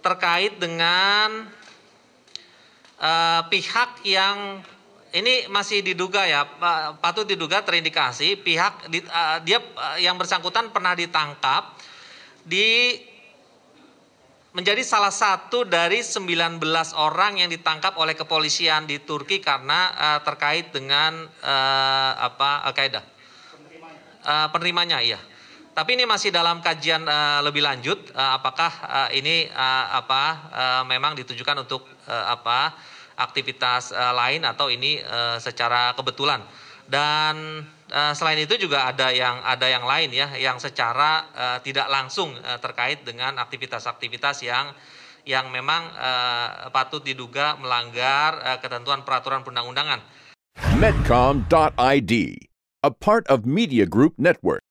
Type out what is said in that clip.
terkait dengan uh, pihak yang ini masih diduga ya, patut diduga terindikasi pihak di, uh, dia uh, yang bersangkutan pernah ditangkap di menjadi salah satu dari 19 orang yang ditangkap oleh kepolisian di Turki karena uh, terkait dengan uh, apa Al-Qaeda. Uh, penerimanya iya tapi ini masih dalam kajian uh, lebih lanjut uh, apakah uh, ini uh, apa uh, memang ditujukan untuk uh, apa aktivitas uh, lain atau ini uh, secara kebetulan. Dan uh, selain itu juga ada yang ada yang lain ya yang secara uh, tidak langsung uh, terkait dengan aktivitas-aktivitas yang yang memang uh, patut diduga melanggar uh, ketentuan peraturan perundang-undangan. Medcom.id, a part of Media Group Network.